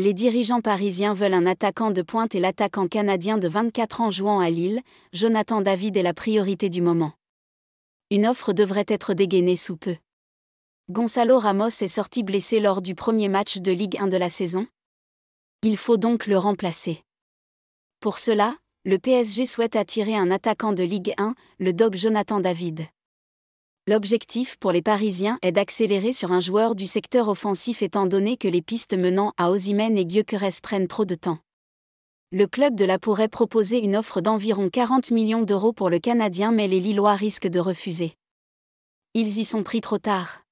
les dirigeants parisiens veulent un attaquant de pointe et l'attaquant canadien de 24 ans jouant à Lille, Jonathan David est la priorité du moment. Une offre devrait être dégainée sous peu. Gonzalo Ramos est sorti blessé lors du premier match de Ligue 1 de la saison. Il faut donc le remplacer. Pour cela, le PSG souhaite attirer un attaquant de Ligue 1, le dog Jonathan David l'objectif pour les Parisiens est d'accélérer sur un joueur du secteur offensif étant donné que les pistes menant à Ozimène et Gyökeres prennent trop de temps. Le club de la pourrait proposer une offre d'environ 40 millions d'euros pour le Canadien mais les Lillois risquent de refuser. Ils y sont pris trop tard.